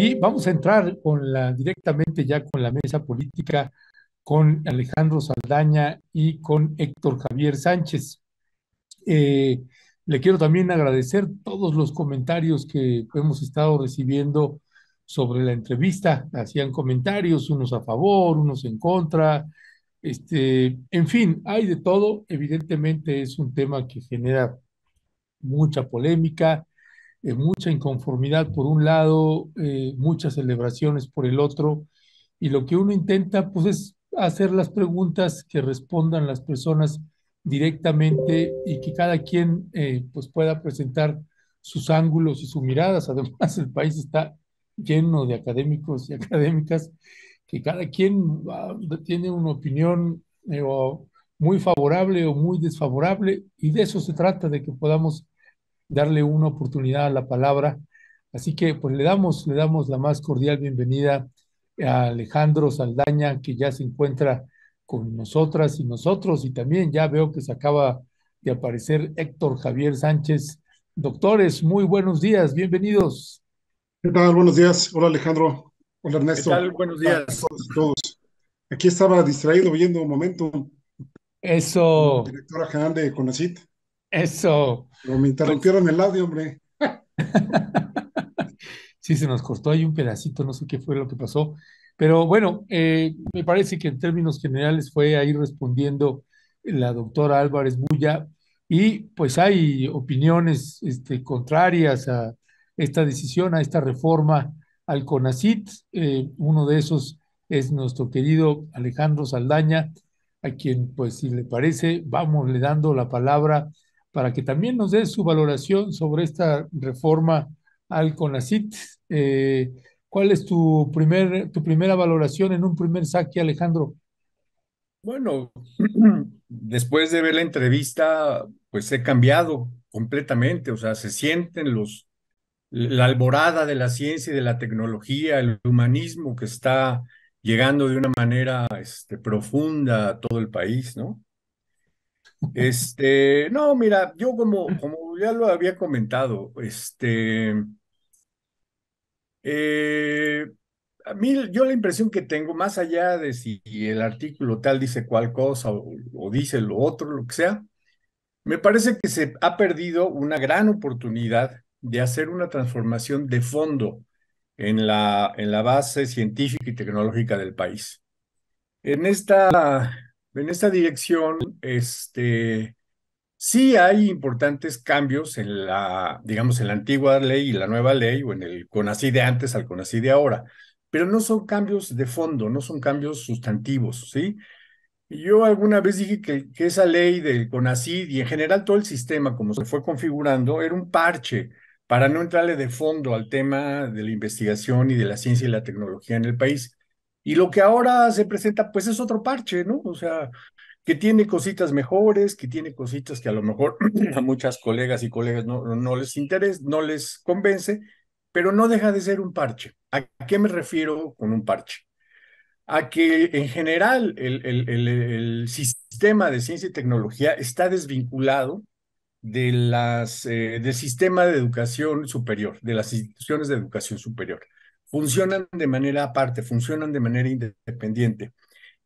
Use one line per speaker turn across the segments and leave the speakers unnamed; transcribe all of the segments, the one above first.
Y vamos a entrar con la, directamente ya con la mesa política con Alejandro Saldaña y con Héctor Javier Sánchez. Eh, le quiero también agradecer todos los comentarios que hemos estado recibiendo sobre la entrevista. Hacían comentarios, unos a favor, unos en contra. Este, en fin, hay de todo. Evidentemente es un tema que genera mucha polémica, eh, mucha inconformidad por un lado, eh, muchas celebraciones por el otro, y lo que uno intenta pues es hacer las preguntas que respondan las personas directamente y que cada quien eh, pues pueda presentar sus ángulos y sus miradas. Además, el país está lleno de académicos y académicas que cada quien ah, tiene una opinión muy favorable o muy desfavorable y de eso se trata, de que podamos darle una oportunidad a la palabra. Así que pues le damos, le damos la más cordial bienvenida a Alejandro Saldaña, que ya se encuentra con nosotras y nosotros, y también ya veo que se acaba de aparecer Héctor Javier Sánchez. Doctores, muy buenos días, bienvenidos. ¿Qué tal? Buenos días. Hola Alejandro. Hola Ernesto. ¿Qué tal? Buenos días.
A todos, Aquí estaba distraído viendo un momento. Eso. Directora general de CONACIT.
Eso. No
me interrumpieron el audio, hombre.
sí, se nos cortó ahí un pedacito, no sé qué fue lo que pasó. Pero bueno, eh, me parece que en términos generales fue ahí respondiendo la doctora Álvarez Bulla. Y pues hay opiniones este, contrarias a esta decisión, a esta reforma al CONACIT. Eh, uno de esos es nuestro querido Alejandro Saldaña, a quien pues si le parece, vamos le dando la palabra para que también nos dé su valoración sobre esta reforma al CONACIT. Eh, ¿Cuál es tu, primer, tu primera valoración en un primer saque, Alejandro? Bueno,
después de ver la entrevista, pues he cambiado completamente, o sea, se sienten los la alborada de la ciencia y de la tecnología, el humanismo que está llegando de una manera este, profunda a todo el país, ¿no? Este, no, mira, yo como, como ya lo había comentado, este, eh, a mí, yo la impresión que tengo, más allá de si el artículo tal dice cual cosa o, dice lo otro, lo que sea, me parece que se ha perdido una gran oportunidad de hacer una transformación de fondo en la, en la base científica y tecnológica del país. En esta en esta dirección, este, sí hay importantes cambios en la, digamos, en la antigua ley y la nueva ley, o en el CONACI de antes al CONACI de ahora, pero no son cambios de fondo, no son cambios sustantivos, ¿sí? Yo alguna vez dije que, que esa ley del CONACID y en general todo el sistema como se fue configurando era un parche para no entrarle de fondo al tema de la investigación y de la ciencia y la tecnología en el país. Y lo que ahora se presenta, pues es otro parche, ¿no? O sea, que tiene cositas mejores, que tiene cositas que a lo mejor a muchas colegas y colegas no, les interesa, no les convence, pero no deja de ser un parche. ¿A qué me refiero con un parche? A que en general el, sistema de ciencia y tecnología está desvinculado de las, eh, del sistema de educación superior, de las instituciones de educación superior funcionan de manera aparte, funcionan de manera independiente.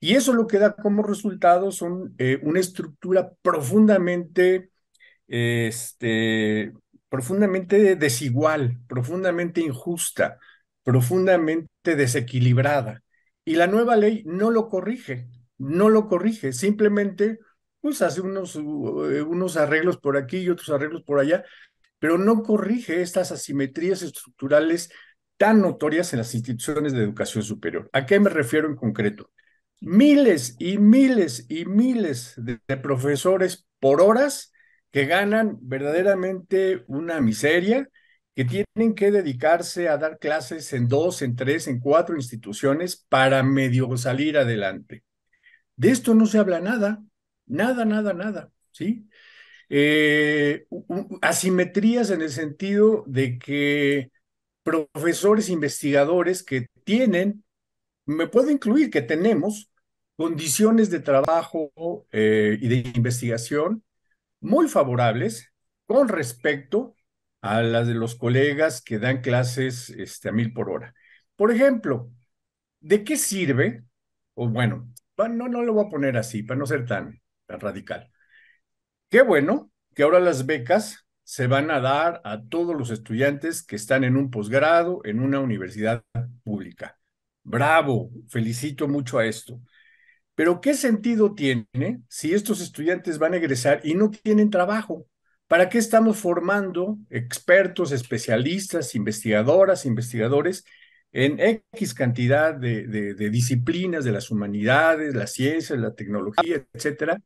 Y eso lo que da como resultado son eh, una estructura profundamente, este, profundamente desigual, profundamente injusta, profundamente desequilibrada. Y la nueva ley no lo corrige, no lo corrige, simplemente pues hace unos, eh, unos arreglos por aquí y otros arreglos por allá, pero no corrige estas asimetrías estructurales tan notorias en las instituciones de educación superior. ¿A qué me refiero en concreto? Miles y miles y miles de, profesores por horas que ganan verdaderamente una miseria, que tienen que dedicarse a dar clases en dos, en tres, en cuatro instituciones para medio salir adelante. De esto no se habla nada, nada, nada, nada, ¿sí? Eh, asimetrías en el sentido de que profesores investigadores que tienen, me puedo incluir que tenemos condiciones de trabajo eh, y de investigación muy favorables con respecto a las de los colegas que dan clases este, a mil por hora. Por ejemplo, ¿de qué sirve? O bueno, no, no lo voy a poner así para no ser tan radical. Qué bueno que ahora las becas se van a dar a todos los estudiantes que están en un posgrado en una universidad pública. Bravo, felicito mucho a esto. Pero ¿qué sentido tiene si estos estudiantes van a egresar y no tienen trabajo? ¿Para qué estamos formando expertos, especialistas, investigadoras, investigadores en X cantidad de, disciplinas de las humanidades, las ciencias, la tecnología, etcétera,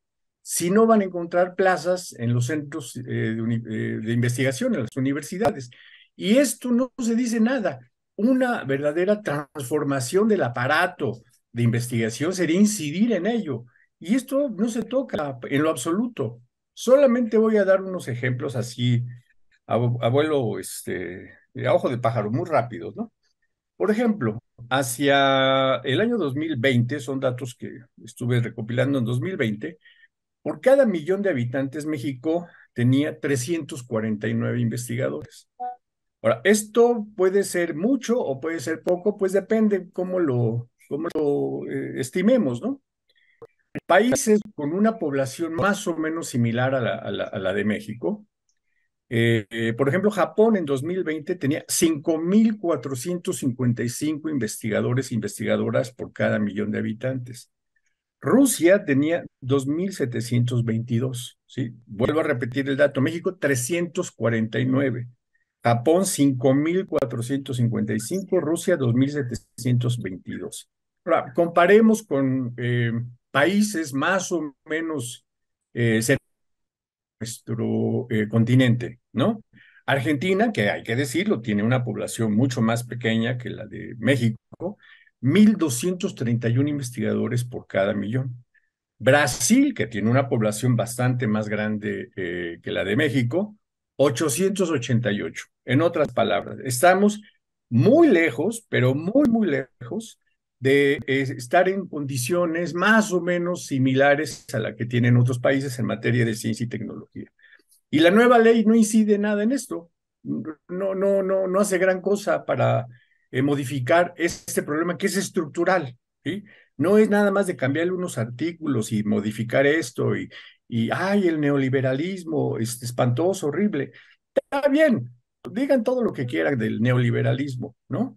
si no van a encontrar plazas en los centros eh, eh, de, investigación, en las universidades. Y esto no se dice nada. Una verdadera transformación del aparato de investigación sería incidir en ello. Y esto no se toca en lo absoluto. Solamente voy a dar unos ejemplos así, abuelo, este, a ojo de pájaro, muy rápido. ¿no? Por ejemplo, hacia el año 2020, son datos que estuve recopilando en 2020, por cada millón de habitantes, México tenía 349 investigadores. Ahora, esto puede ser mucho o puede ser poco, pues depende cómo lo, cómo lo eh, estimemos, ¿no? Países con una población más o menos similar a la, de México, eh, eh, por ejemplo, Japón en 2020 tenía 5.455 investigadores e investigadoras por cada millón de habitantes. Rusia tenía 2.722, ¿sí? Vuelvo a repetir el dato. México, 349. Japón, 5.455. Rusia, 2.722. Ahora, comparemos con eh, países más o menos eh, nuestro eh, continente, ¿no? Argentina, que hay que decirlo, tiene una población mucho más pequeña que la de México, 1.231 investigadores por cada millón. Brasil, que tiene una población bastante más grande eh, que la de México, 888. En otras palabras, estamos muy lejos, pero muy, muy lejos de estar en condiciones más o menos similares a la que tienen otros países en materia de ciencia y tecnología. Y la nueva ley no incide nada en esto. No, no, no, no hace gran cosa para eh, modificar este problema que es estructural. ¿sí? No es nada más de cambiar unos artículos y modificar esto y, y ay, el neoliberalismo, es este, espantoso, horrible. Está bien, digan todo lo que quieran del neoliberalismo, ¿no?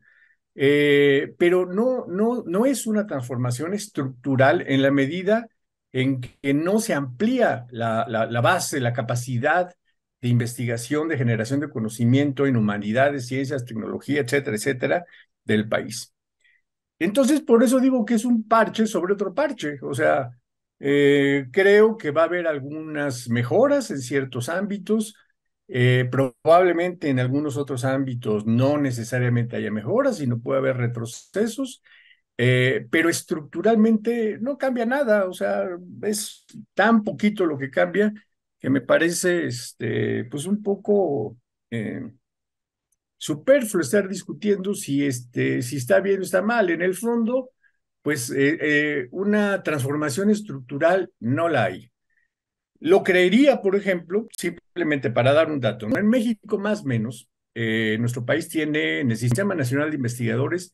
Eh, pero no, no, no es una transformación estructural en la medida en que no se amplía la, la, la base, la capacidad de investigación, de generación de conocimiento en humanidades, ciencias, tecnología, etcétera, etcétera, del país. Entonces, por eso digo que es un parche sobre otro parche. O sea, eh, creo que va a haber algunas mejoras en ciertos ámbitos. Eh, probablemente en algunos otros ámbitos no necesariamente haya mejoras, sino puede haber retrocesos. Eh, pero estructuralmente no cambia nada, o sea, es tan poquito lo que cambia que me parece este, pues un poco eh, superfluo estar discutiendo si, este, si está bien o está mal. En el fondo, pues eh, eh, una transformación estructural no la hay. Lo creería, por ejemplo, simplemente para dar un dato. En México, más o menos, nuestro país tiene en el Sistema Nacional de Investigadores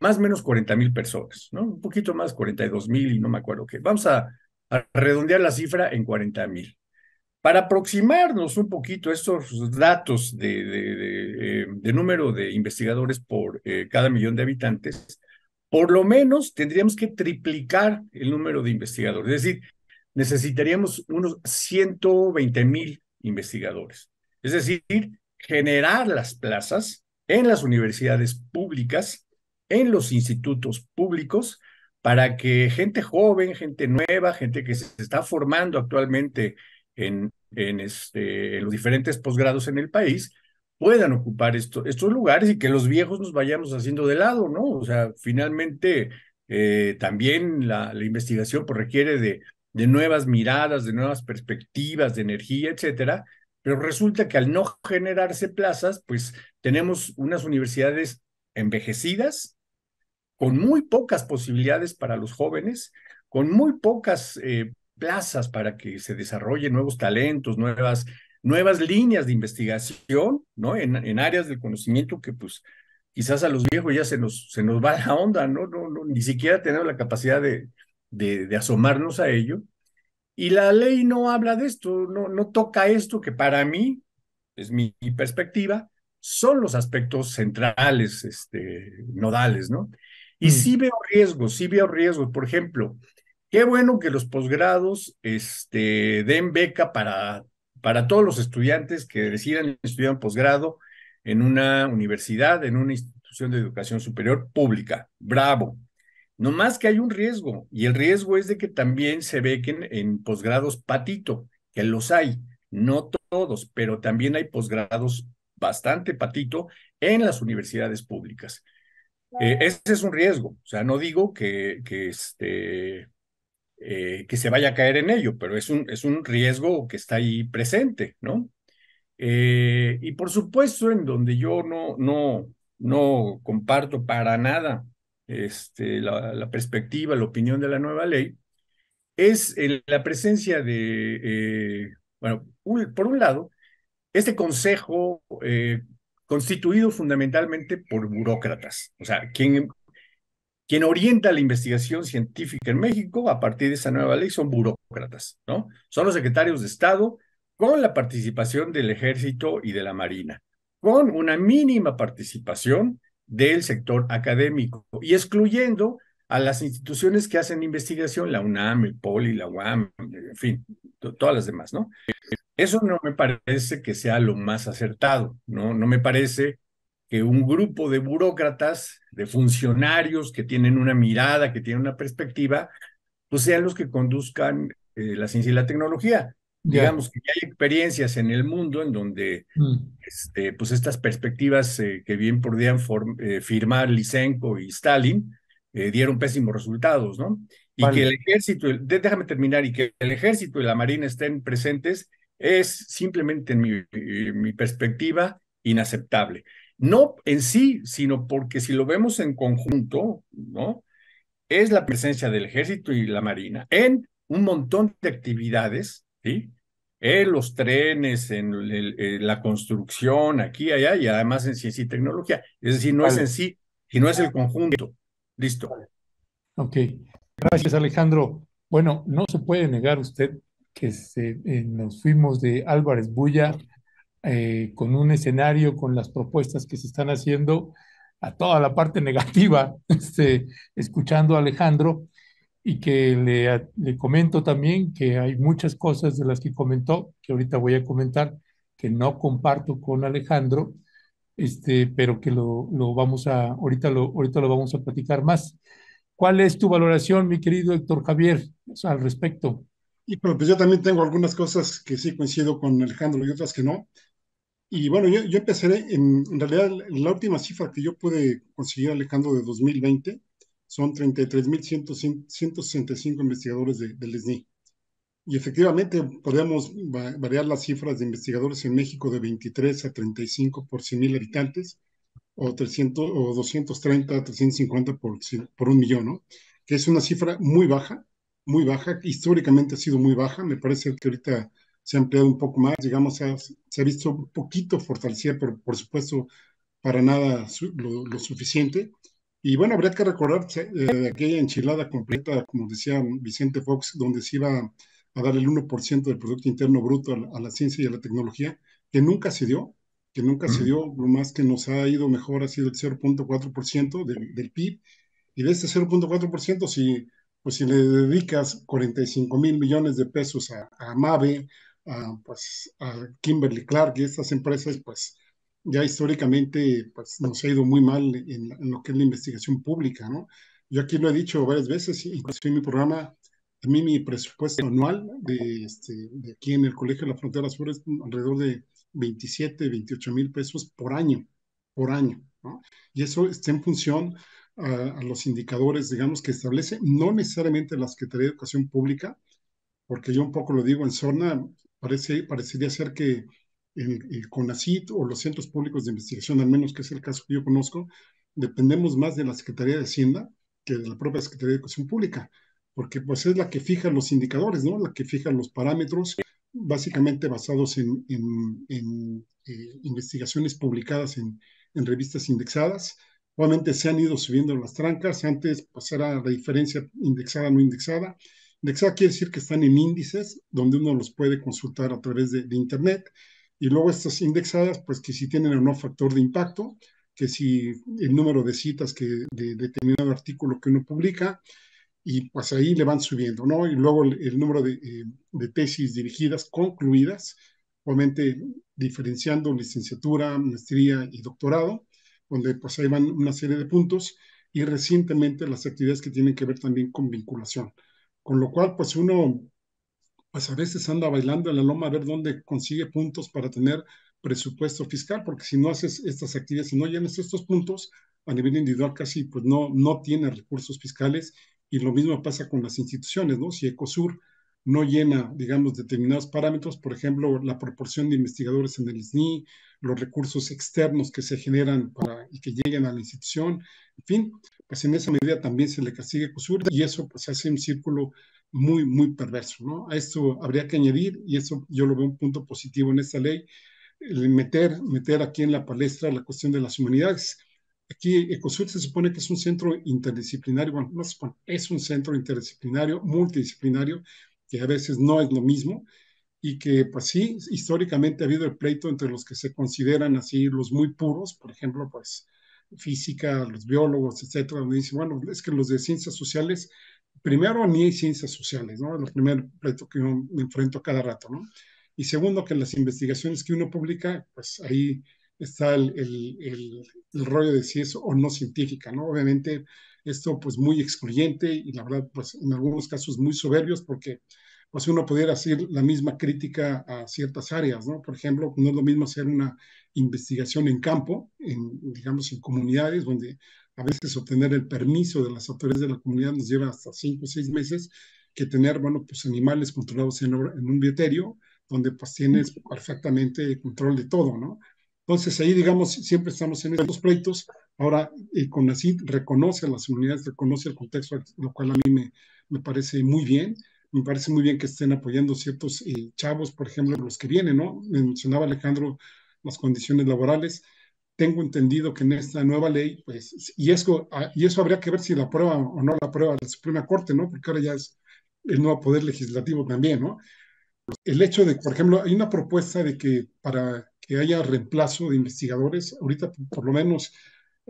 más o menos 40 mil personas, ¿no? Un poquito más, 42 mil y no me acuerdo qué. Vamos a, a redondear la cifra en 40 mil para aproximarnos un poquito a estos datos de, de, eh, número de investigadores por eh, cada millón de habitantes, por lo menos tendríamos que triplicar el número de investigadores. Es decir, necesitaríamos unos 120 mil investigadores. Es decir, generar las plazas en las universidades públicas, en los institutos públicos, para que gente joven, gente nueva, gente que se está formando actualmente en, este, los diferentes posgrados en el país puedan ocupar estos lugares y que los viejos nos vayamos haciendo de lado, ¿no? O sea, finalmente eh, también la, la investigación pues, requiere de, de nuevas miradas, de nuevas perspectivas, de energía, etcétera, pero resulta que al no generarse plazas, pues tenemos unas universidades envejecidas, con muy pocas posibilidades para los jóvenes, con muy pocas eh, plazas para que se desarrollen nuevos talentos, nuevas, nuevas líneas de investigación, ¿no? En, en, áreas del conocimiento que pues quizás a los viejos ya se nos, se nos va la onda, ¿no? no, no ni siquiera tenemos la capacidad de, de, asomarnos a ello. Y la ley no habla de esto, no, no toca esto que para mí, es mi, perspectiva, son los aspectos centrales, este, nodales, ¿no? Y si mm. sí veo riesgos, sí veo riesgos. Por ejemplo, Qué bueno que los posgrados este, den beca para, para todos los estudiantes que decidan estudiar un posgrado en una universidad, en una institución de educación superior pública. Bravo. No más que hay un riesgo, y el riesgo es de que también se bequen en posgrados patito, que los hay, no todos, pero también hay posgrados bastante patito en las universidades públicas. Eh, ese es un riesgo, o sea, no digo que, que, este, eh, que se vaya a caer en ello, pero es un, es un riesgo que está ahí presente, ¿no? Eh, y por supuesto, en donde yo no, no, no comparto para nada este, la, perspectiva, la opinión de la nueva ley, es en eh, la presencia de, bueno, por un lado, este consejo constituido fundamentalmente por burócratas, o sea, quien quien orienta la investigación científica en México a partir de esa nueva ley son burócratas, ¿no? Son los secretarios de Estado con la participación del Ejército y de la Marina, con una mínima participación del sector académico y excluyendo a las instituciones que hacen investigación, la UNAM, el POLI, la UAM, en fin, todas las demás, ¿no? Eso no me parece que sea lo más acertado, ¿no? No me parece que un grupo de burócratas, de funcionarios que tienen una mirada, que tienen una perspectiva, pues sean los que conduzcan eh, la ciencia y la tecnología. Digamos que hay experiencias en el mundo en donde mm. este, pues estas perspectivas eh, que bien podían eh, firmar Lysenko y Stalin dieron pésimos resultados, ¿no? Y que el ejército, déjame terminar, y que el ejército y la marina estén presentes es simplemente en mi, mi perspectiva inaceptable. No en sí, sino porque si lo vemos en conjunto, ¿no? Es la presencia del ejército y la marina en un montón de actividades, ¿sí? En los trenes, en, eh, la construcción, aquí, allá, y además en ciencia y tecnología. Es decir, no es en sí, sino es el ah. conjunto. Listo.
Ok. Gracias, Alejandro. Bueno, no se puede negar usted que se, eh, nos fuimos de Álvarez Bulla eh, con un escenario, con las propuestas que se están haciendo, a toda la parte negativa, este, escuchando a Alejandro, y que le, le comento también que hay muchas cosas de las que comentó, que ahorita voy a comentar, que no comparto con Alejandro, este, pero que lo, lo, vamos a, ahorita lo, ahorita lo vamos a platicar más. ¿Cuál es tu valoración, mi querido Héctor Javier, al respecto?
Y pues yo también tengo algunas cosas que sí coincido con Alejandro y otras que no. Y bueno, yo, yo en, realidad, la última cifra que yo pude conseguir, Alejandro, de 2020, son 33.165 investigadores del SNI. Y efectivamente, podemos variar las cifras de investigadores en México de 23 a 35 por 100.000 habitantes, o, 300, o 230 a 350 por, por un millón, ¿no? Que es una cifra muy baja, muy baja, históricamente ha sido muy baja, me parece que ahorita se ha empleado un poco más, digamos, se ha, visto un poquito fortalecida, pero por supuesto para nada lo, suficiente. Y bueno, habría que recordar de eh, aquella enchilada completa, como decía Vicente Fox, donde se iba a dar el 1% del Producto Interno Bruto a la, ciencia y a la tecnología, que nunca se dio, que nunca se dio, lo más que nos ha ido mejor ha sido el 0.4% del, del PIB, y de este 0.4%, si, pues si le dedicas 45 mil millones de pesos a, a MAVE, a, pues, Kimberly Clark y estas empresas, pues ya históricamente pues, nos ha ido muy mal en, lo que es la investigación pública, ¿no? Yo aquí lo he dicho varias veces, incluso en mi programa, a mí mi presupuesto anual de, este, de aquí en el Colegio de la Frontera Sur es alrededor de 27, 28 mil pesos por año, por año, ¿no? Y eso está en función a, los indicadores, digamos, que establece, no necesariamente la Secretaría de Educación Pública, porque yo un poco lo digo en zona parecería ser que el, el, CONACIT o los centros públicos de investigación, al menos que es el caso que yo conozco, dependemos más de la Secretaría de Hacienda que de la propia Secretaría de Educación Pública, porque pues es la que fija los indicadores, ¿no? La que fija los parámetros, básicamente basados en, eh, investigaciones publicadas en, revistas indexadas. Obviamente se han ido subiendo las trancas, antes pues a la diferencia indexada-no indexada, Indexado quiere decir que están en índices donde uno los puede consultar a través de, Internet. Y luego estas indexadas, pues que si tienen o no factor de impacto, que si el número de citas que, de, determinado artículo que uno publica, y pues ahí le van subiendo, ¿no? Y luego el, número eh, de, tesis dirigidas concluidas, obviamente diferenciando licenciatura, maestría y doctorado, donde pues ahí van una serie de puntos, y recientemente las actividades que tienen que ver también con vinculación con lo cual pues uno pues a veces anda bailando en la loma a ver dónde consigue puntos para tener presupuesto fiscal, porque si no haces estas actividades, si no llenas estos puntos a nivel individual casi pues no, no tiene recursos fiscales y lo mismo pasa con las instituciones, ¿no? Si Ecosur no llena, digamos, determinados parámetros, por ejemplo, la proporción de investigadores en el SNI, los recursos externos que se generan para, y que lleguen a la institución, en fin, pues en esa medida también se le castiga COSUR y eso pues hace un círculo muy, muy perverso, ¿no? A esto habría que añadir, y eso yo lo veo un punto positivo en esta ley, el meter, meter aquí en la palestra la cuestión de las humanidades. Aquí Ecosur se supone que es un centro interdisciplinario, bueno, no se supone, es un centro interdisciplinario, multidisciplinario, que a veces no es lo mismo, y que pues sí, históricamente ha habido el pleito entre los que se consideran así los muy puros, por ejemplo, pues física, los biólogos, etcétera, donde dicen, bueno, es que los de ciencias sociales, primero ni hay ciencias sociales, ¿no? El primer pleito que yo me enfrento cada rato, ¿no? Y segundo, que las investigaciones que uno publica, pues ahí está el, el rollo de si es o no científica, ¿no? Obviamente, esto pues muy excluyente y la verdad pues en algunos casos muy soberbios porque pues uno pudiera hacer la misma crítica a ciertas áreas, ¿no? Por ejemplo, no es lo mismo hacer una investigación en campo, en, digamos, en comunidades donde a veces obtener el permiso de las autoridades de la comunidad nos lleva hasta cinco o seis meses, que tener, bueno, pues animales controlados en, un bioterio, donde pues tienes perfectamente control de todo, ¿no? Entonces ahí, digamos, siempre estamos en estos proyectos Ahora, el eh, CONACID reconoce a las unidades, reconoce el contexto, lo cual a mí me, me parece muy bien. Me parece muy bien que estén apoyando ciertos eh, chavos, por ejemplo, los que vienen, ¿no? Mencionaba Alejandro las condiciones laborales. Tengo entendido que en esta nueva ley, pues, y eso, ah, y eso habría que ver si la aprueba o no la aprueba la Suprema Corte, ¿no? Porque ahora ya es el nuevo poder legislativo también, ¿no? El hecho de, por ejemplo, hay una propuesta de que para que haya reemplazo de investigadores, ahorita por lo menos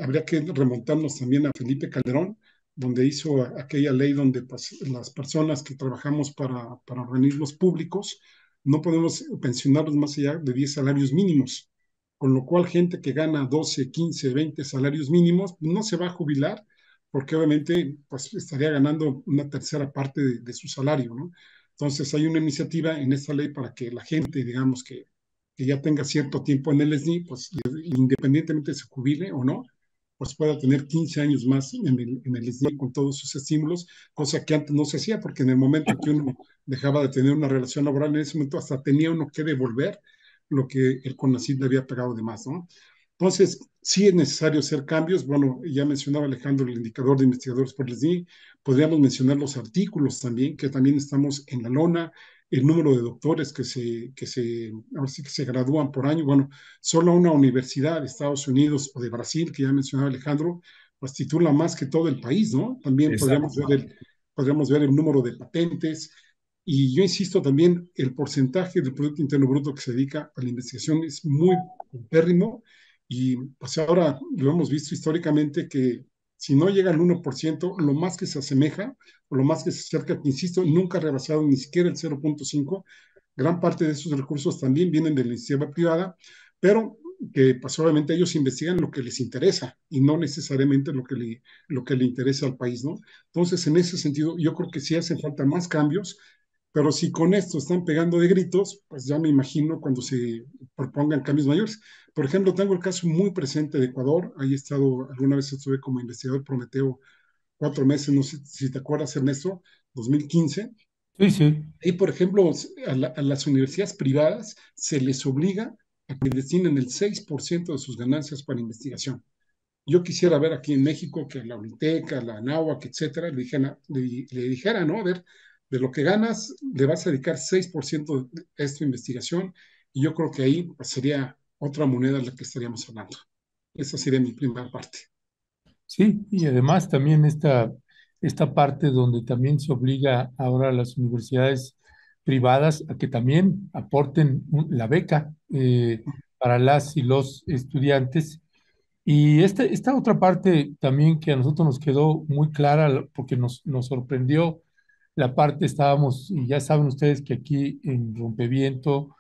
habría que remontarnos también a Felipe Calderón, donde hizo aquella ley donde las personas que trabajamos para, para organismos públicos no podemos pensionarnos más allá de 10 salarios mínimos, con lo cual gente que gana 12, 15, 20 salarios mínimos no se va a jubilar porque obviamente pues, estaría ganando una tercera parte de, su salario, ¿no? Entonces hay una iniciativa en esta ley para que la gente, digamos, que, que ya tenga cierto tiempo en el SNI, pues independientemente se jubile o no, pues pueda tener 15 años más en el, en con todos sus estímulos, cosa que antes no se hacía, porque en el momento que uno dejaba de tener una relación laboral, en ese momento hasta tenía uno que devolver lo que el CONACYT le había pagado de más, ¿no? Entonces, sí es necesario hacer cambios. Bueno, ya mencionaba Alejandro el indicador de investigadores por el SNI. Podríamos mencionar los artículos también, que también estamos en la lona, el número de doctores que se, que se, que se gradúan por año. Bueno, solo una universidad de Estados Unidos o de Brasil, que ya mencionaba Alejandro, pues titula más que todo el país, ¿no? También podríamos ver, el, podríamos ver el número de patentes y yo insisto también, el porcentaje del Producto Interno Bruto que se dedica a la investigación es muy pérrimo y pues ahora lo hemos visto históricamente que si no llega al 1%, lo más que se asemeja o lo más que se acerca, que insisto, nunca ha rebasado ni siquiera el 0.5, gran parte de esos recursos también vienen de la iniciativa privada, pero que pues, obviamente ellos investigan lo que les interesa y no necesariamente lo que, le, lo que le interesa al país, ¿no? Entonces, en ese sentido, yo creo que sí hacen falta más cambios pero si con esto están pegando de gritos, pues ya me imagino cuando se propongan cambios mayores. Por ejemplo, tengo el caso muy presente de Ecuador. Ahí he estado, alguna vez estuve como investigador Prometeo cuatro meses, no sé si te acuerdas, Ernesto, 2015. Sí, sí. Y, por ejemplo, a, las universidades privadas se les obliga a que destinen el 6% de sus ganancias para investigación. Yo quisiera ver aquí en México que la Uniteca, la Anáhuac, etcétera, le, dijera, le, le dijera, ¿no? A ver, de lo que ganas, le vas a dedicar 6% a esta investigación y yo creo que ahí sería otra moneda la que estaríamos hablando. Esa sería mi primera parte.
Sí, y además también esta, esta parte donde también se obliga ahora a las universidades privadas a que también aporten la beca eh, para las y los estudiantes. Y esta, esta otra parte también que a nosotros nos quedó muy clara porque nos, nos sorprendió la parte estábamos, y ya saben ustedes que aquí en Rompeviento,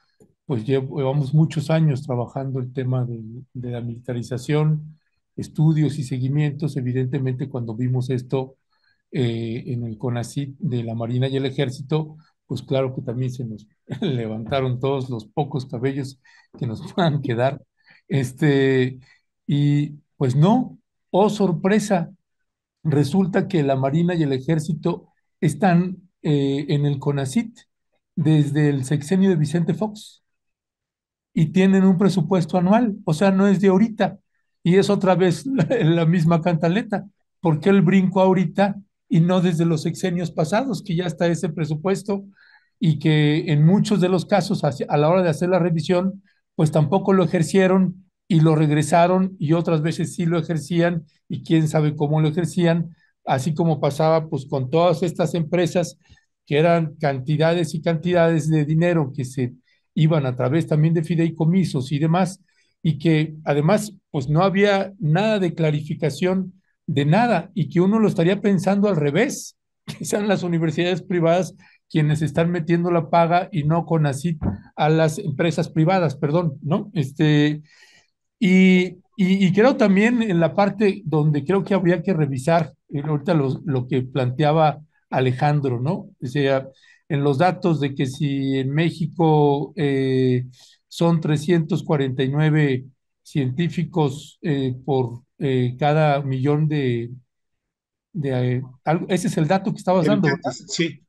pues llevamos muchos años trabajando el tema de, la militarización, estudios y seguimientos. Evidentemente, cuando vimos esto eh, en el CONACYT de la Marina y el Ejército, pues claro que también se nos levantaron todos los pocos cabellos que nos puedan quedar. Este, y pues no, oh sorpresa, resulta que la Marina y el Ejército están eh, en el CONACIT desde el sexenio de Vicente Fox y tienen un presupuesto anual, o sea, no es de ahorita. Y es otra vez la, la misma cantaleta. ¿Por qué el brinco ahorita y no desde los sexenios pasados, que ya está ese presupuesto y que en muchos de los casos a la hora de hacer la revisión, pues tampoco lo ejercieron y lo regresaron y otras veces sí lo ejercían y quién sabe cómo lo ejercían así como pasaba pues con todas estas empresas que eran cantidades y cantidades de dinero que se iban a través también de fideicomisos y demás, y que además pues no había nada de clarificación de nada y que uno lo estaría pensando al revés, que sean las universidades privadas quienes están metiendo la paga y no con así a las empresas privadas, perdón, ¿no? Este, y y, creo también en la parte donde creo que habría que revisar eh, ahorita lo lo que planteaba Alejandro, ¿no? O sea, en los datos de que si en México eh, son 349 científicos eh, por eh, cada millón de... de algo, ese es el dato que estabas dando.
Sí,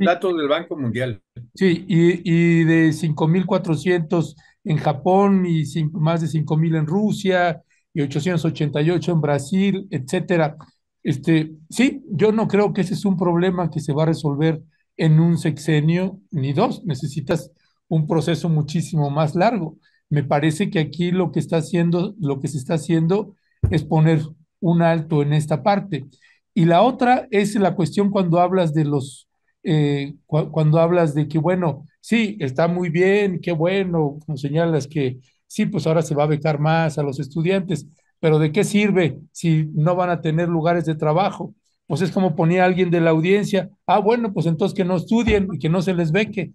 datos del Banco Mundial.
Sí, y, y de 5.400 en Japón y más de 5.000 en Rusia y 888 en Brasil, etcétera. Este, sí, yo no creo que ese es un problema que se va a resolver en un sexenio ni dos. Necesitas un proceso muchísimo más largo. Me parece que aquí lo que está haciendo, lo que se está haciendo es poner un alto en esta parte. Y la otra es la cuestión cuando hablas de los, eh, cuando hablas de que, bueno, sí, está muy bien, qué bueno, como señalas que sí, pues ahora se va a becar más a los estudiantes, pero ¿de qué sirve si no van a tener lugares de trabajo? Pues es como ponía alguien de la audiencia, ah, bueno, pues entonces que no estudien y que no se les beque.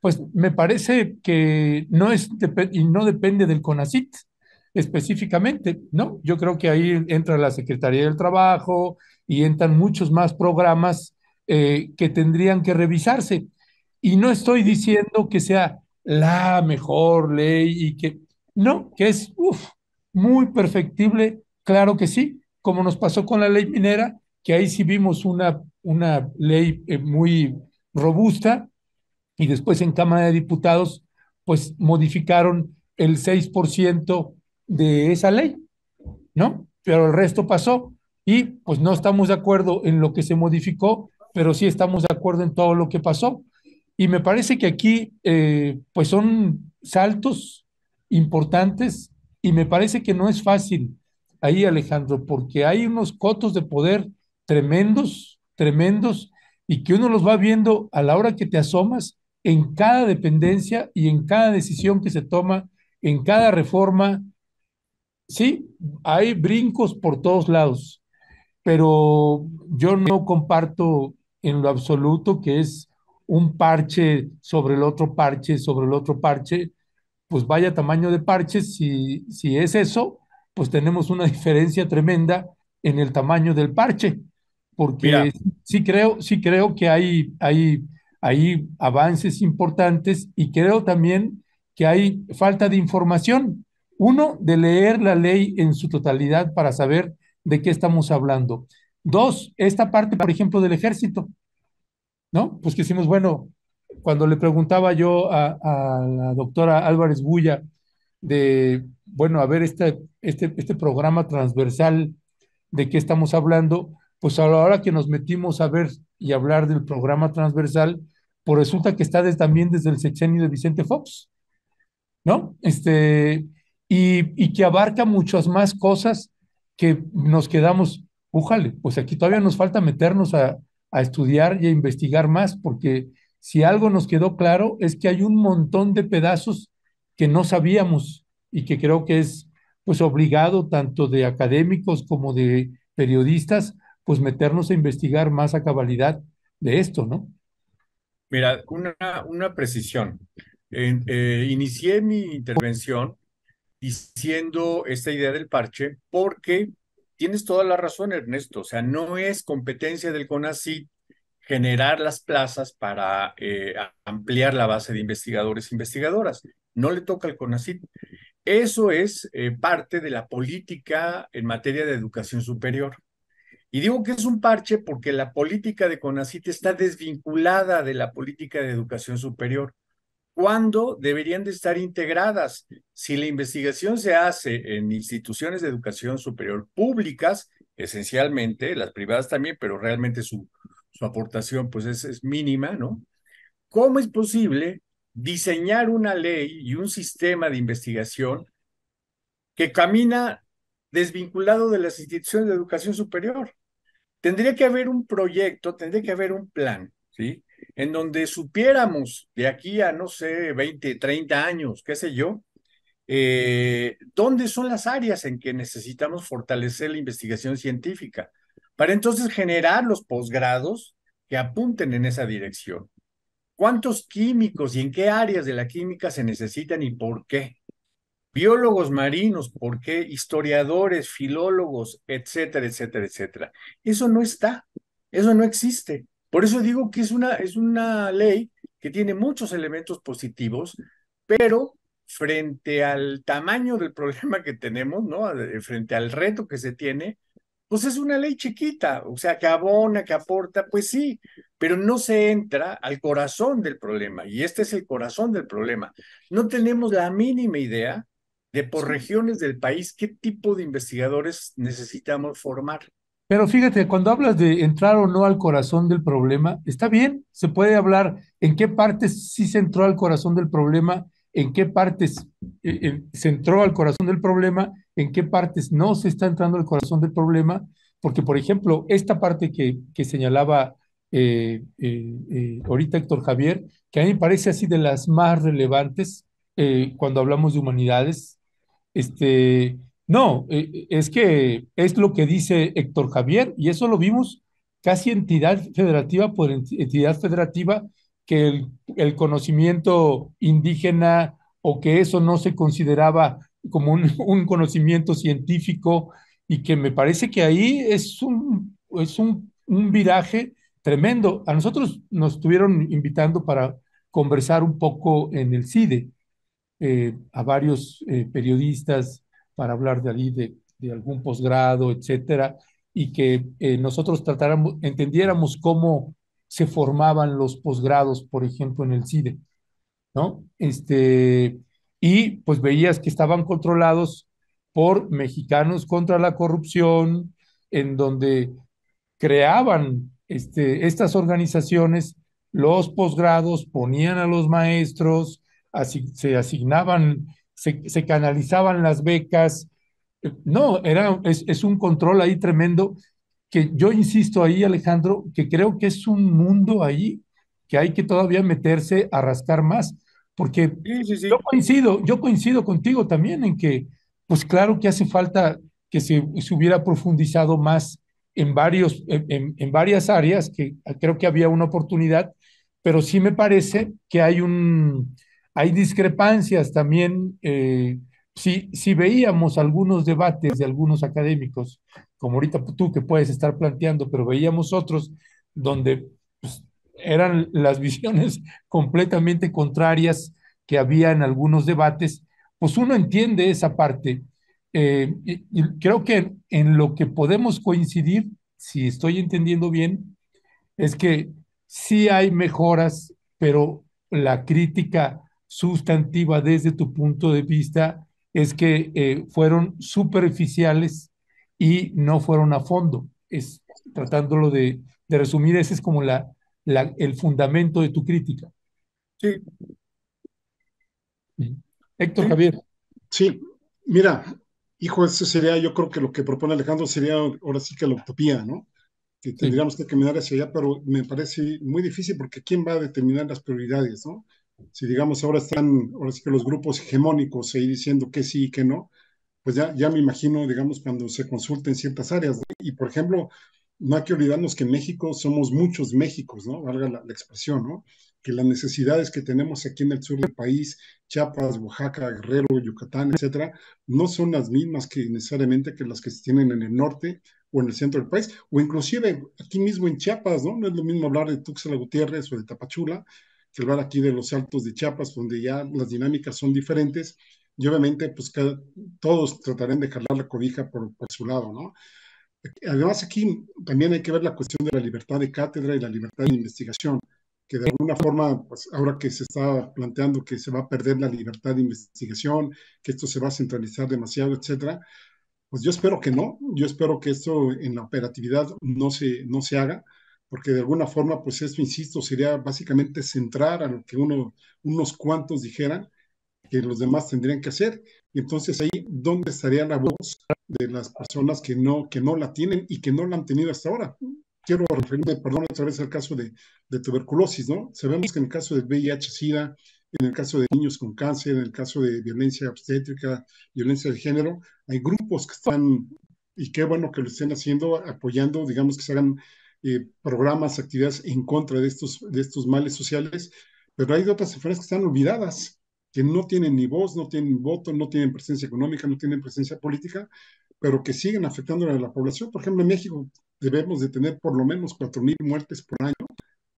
Pues me parece que no es y no depende del CONACIT específicamente, ¿no? Yo creo que ahí entra la Secretaría del Trabajo y entran muchos más programas eh, que tendrían que revisarse y no estoy diciendo que sea la mejor ley y que no, que es muy perfectible, claro que sí, como nos pasó con la ley minera, que ahí sí vimos una, una ley eh, muy robusta y después en Cámara de Diputados pues modificaron el 6% de esa ley, ¿no? Pero el resto pasó y pues no estamos de acuerdo en lo que se modificó, pero sí estamos de acuerdo en todo lo que pasó. Y me parece que aquí, eh, pues son saltos importantes y me parece que no es fácil ahí, Alejandro, porque hay unos cotos de poder tremendos, tremendos, y que uno los va viendo a la hora que te asomas en cada dependencia y en cada decisión que se toma, en cada reforma. Sí, hay brincos por todos lados, pero yo no comparto en lo absoluto que es un parche sobre el otro parche, sobre el otro parche, pues vaya tamaño de parches, si, si es eso, pues tenemos una diferencia tremenda en el tamaño del parche, porque sí creo, creo que hay, hay, hay avances importantes y creo también que hay falta de información. Uno, de leer la ley en su totalidad para saber de qué estamos hablando. Dos, esta parte, por ejemplo, del ejército. ¿no? Pues que hicimos, bueno, cuando le preguntaba yo a, la doctora Álvarez Bulla de, bueno, a ver, este, este, este programa transversal de qué estamos hablando, pues a la hora que nos metimos a ver y hablar del programa transversal, pues resulta que está desde, también desde el sexenio de Vicente Fox, ¿no? Este, y, y que abarca muchas más cosas que nos quedamos, újale, pues aquí todavía nos falta meternos a, a estudiar y a investigar más, porque si algo nos quedó claro es que hay un montón de pedazos que no sabíamos y que creo que es pues obligado tanto de académicos como de periodistas pues meternos a investigar más a cabalidad de esto, ¿no?
Mira, una, una precisión. Eh, inicié mi intervención diciendo esta idea del parche porque tienes toda la razón, Ernesto. O sea, no es competencia del CONACYT generar las plazas para eh, ampliar la base de investigadores e investigadoras. No le toca al CONACYT. Eso es eh, parte de la política en materia de educación superior. Y digo que es un parche porque la política de CONACIT está desvinculada de la política de educación superior cuándo deberían de estar integradas. Si la investigación se hace en instituciones de educación superior públicas, esencialmente, las privadas también, pero realmente su, su aportación pues es, es mínima, ¿no? ¿Cómo es posible diseñar una ley y un sistema de investigación que camina desvinculado de las instituciones de educación superior? Tendría que haber un proyecto, tendría que haber un plan, ¿sí? en donde supiéramos de aquí a, no sé, 20, 30 años, qué sé yo, eh, dónde son las áreas en que necesitamos fortalecer la investigación científica, para entonces generar los posgrados que apunten en esa dirección. ¿Cuántos químicos y en qué áreas de la química se necesitan y por qué? Biólogos marinos, ¿por qué? Historiadores, filólogos, etcétera, etcétera, etcétera. Eso no está, eso no existe. Por eso digo que es una, es una ley que tiene muchos elementos positivos, pero frente al tamaño del problema que tenemos, ¿no? Eh, frente al reto que se tiene, pues es una ley chiquita, o sea, que abona, que aporta, pues sí, pero no se entra al corazón del problema, y este es el corazón del problema. No tenemos la mínima idea de por regiones del país qué tipo de investigadores necesitamos formar.
Pero fíjate, cuando hablas de entrar o no al corazón del problema, está bien, se puede hablar en qué partes sí se entró al corazón del problema, en qué partes eh, eh, se entró al corazón del problema, en qué partes no se está entrando al corazón del problema, porque, por ejemplo, esta parte que, señalaba eh, ahorita Héctor Javier, que a mí me parece así de las más relevantes cuando hablamos de humanidades, este, no, eh, es que es lo que dice Héctor Javier y eso lo vimos casi entidad federativa por entidad federativa que el, conocimiento indígena o que eso no se consideraba como un, conocimiento científico y que me parece que ahí es un, es un, viraje tremendo. A nosotros nos estuvieron invitando para conversar un poco en el CIDE eh, a varios eh, periodistas para hablar de allí de, algún posgrado, etcétera, y que eh, nosotros entendiéramos cómo se formaban los posgrados, por ejemplo, en el CIDE, ¿no? Este, y pues veías que estaban controlados por mexicanos contra la corrupción, en donde creaban este, estas organizaciones los posgrados, ponían a los maestros, así, se asignaban se, canalizaban las becas. No, era, es, un control ahí tremendo que yo insisto ahí, Alejandro, que creo que es un mundo ahí que hay que todavía meterse a rascar más, porque yo coincido, yo coincido contigo también en que, pues claro que hace falta que se, hubiera profundizado más en, varios, en, en, varias áreas, que ah, creo que había una oportunidad, pero sí me parece que hay un, hay discrepancias también. si, eh, si, veíamos algunos debates de algunos académicos, como ahorita tú que puedes estar planteando, pero veíamos otros donde pues, eran las visiones completamente contrarias que había en algunos debates, pues uno entiende esa parte. Eh, y, creo que en lo que podemos coincidir, si estoy entendiendo bien, es que sí hay mejoras, pero la crítica sustantiva desde tu punto de vista es que eh, fueron superficiales y no fueron a fondo. Es tratándolo de, resumir, ese es como la, el fundamento de tu crítica. Sí. Héctor Javier. Sí, mira, hijo, eso sería, yo creo
que lo que propone Alejandro sería ahora sí que la utopía, ¿no? Que tendríamos que caminar hacia allá, pero me parece muy difícil porque ¿quién va a determinar las prioridades, no? si digamos ahora están, ahora sí que los grupos hegemónicos ahí diciendo que sí y que no, pues ya, ya me imagino, digamos, cuando se consulten ciertas áreas. Y por ejemplo, no hay que olvidarnos que en México somos muchos Méxicos, ¿no? Valga la, la, expresión, ¿no? Que las necesidades que tenemos aquí en el sur del país, Chiapas, Oaxaca, Guerrero, Yucatán, etcétera, no son las mismas que necesariamente que las que se tienen en el norte o en el centro del país, o inclusive aquí mismo en Chiapas, ¿no? No es lo mismo hablar de Tuxtla Gutiérrez o de Tapachula el aquí de los Altos de Chiapas, donde ya las dinámicas son diferentes, y obviamente pues todos tratarán de jalar la cobija por, por su lado, ¿no? Además aquí también hay que ver la cuestión de la libertad de cátedra y la libertad de investigación, que de alguna forma, pues ahora que se está planteando que se va a perder la libertad de investigación, que esto se va a centralizar demasiado, etcétera, pues yo espero que no, yo espero que esto en la operatividad no se, no se haga, porque de alguna forma, pues esto, insisto, sería básicamente centrar a lo que uno, unos cuantos dijeran que los demás tendrían que hacer. Y entonces ahí, ¿dónde estaría la voz de las personas que no, que no la tienen y que no la han tenido hasta ahora? Quiero referirme, perdón, otra vez al caso de, de tuberculosis, ¿no? Sabemos que en el caso del VIH-Sida, en el caso de niños con cáncer, en el caso de violencia obstétrica, violencia de género, hay grupos que están, y qué bueno que lo estén haciendo, apoyando, digamos que se hagan eh, programas, actividades en contra de estos, de estos males sociales, pero hay otras enfermedades que están olvidadas, que no tienen ni voz, no tienen voto, no tienen presencia económica, no tienen presencia política, pero que siguen afectando a la población. Por ejemplo, en México debemos de tener por lo menos 4.000 muertes por año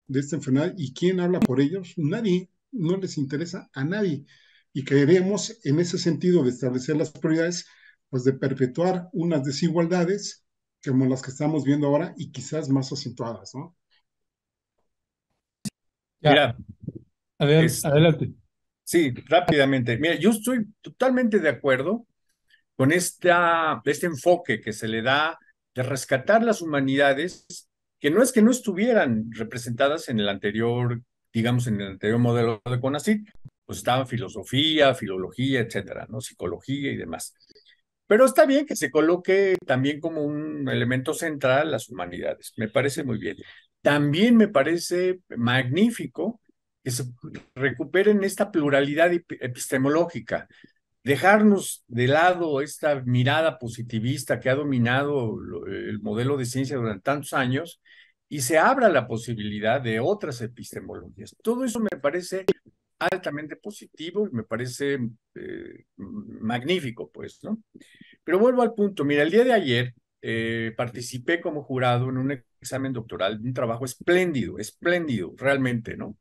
de esta enfermedad. ¿Y quién habla por ellos? Nadie, no les interesa a nadie. Y queremos, en ese sentido de establecer las prioridades, pues de perpetuar unas desigualdades como las que estamos viendo ahora y quizás más acentuadas, ¿no?
Mira, adelante. Sí,
rápidamente. Mira, yo estoy totalmente de acuerdo con esta, este enfoque que se le da de rescatar las humanidades, que no es que no estuvieran representadas en el anterior, digamos, en el anterior modelo de CONACYT, pues estaban filosofía, filología, etcétera, ¿no? Psicología y demás. Pero está bien que se coloque también como un elemento central las humanidades. Me parece muy bien. También me parece magnífico que se recuperen esta pluralidad epistemológica. Dejarnos de lado esta mirada positivista que ha dominado el modelo de ciencia durante tantos años y se abra la posibilidad de otras epistemologías. Todo eso me parece altamente positivo y me parece eh, magnífico, pues, ¿no? Pero vuelvo al punto. Mira, el día de ayer eh, participé como jurado en un examen doctoral, un trabajo espléndido, espléndido, realmente, ¿no?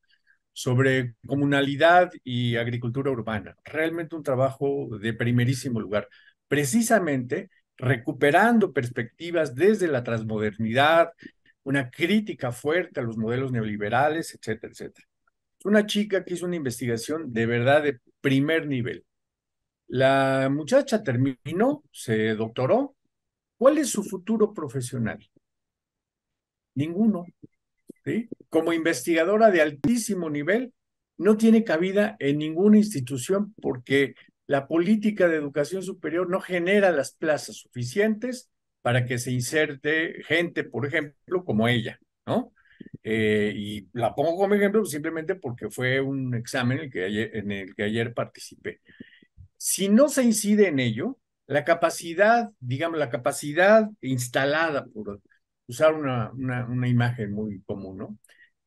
Sobre comunalidad y agricultura urbana. Realmente un trabajo de primerísimo lugar. Precisamente recuperando perspectivas desde la transmodernidad, una crítica fuerte a los modelos neoliberales, etcétera, etcétera una chica que hizo una investigación de verdad de primer nivel. La muchacha terminó, se doctoró. ¿Cuál es su futuro profesional? Ninguno. Como investigadora de altísimo nivel, no tiene cabida en ninguna institución porque la política de educación superior no genera las plazas suficientes para que se inserte gente, por ejemplo, como ella, ¿no? Eh, y la pongo como ejemplo simplemente porque fue un examen en el, que ayer, en el que ayer participé. Si no se incide en ello, la capacidad, digamos, la capacidad instalada, por usar una, una, imagen muy común, ¿no?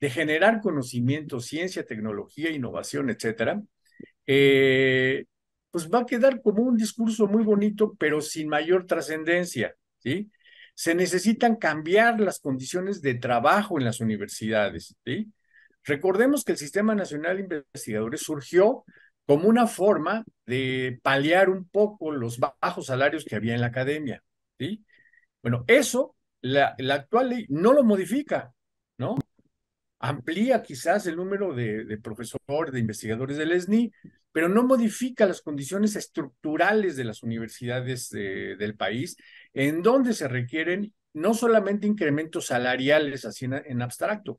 De generar conocimiento, ciencia, tecnología, innovación, etcétera, eh, pues va a quedar como un discurso muy bonito, pero sin mayor trascendencia, ¿sí? se necesitan cambiar las condiciones de trabajo en las universidades. ¿sí? Recordemos que el Sistema Nacional de Investigadores surgió como una forma de paliar un poco los bajos salarios que había en la academia. ¿sí? Bueno, eso la, actual ley no lo modifica, ¿no? Amplía quizás el número de, profesores, de investigadores del ESNI, pero no modifica las condiciones estructurales de las universidades eh, del país en donde se requieren no solamente incrementos salariales así en, abstracto,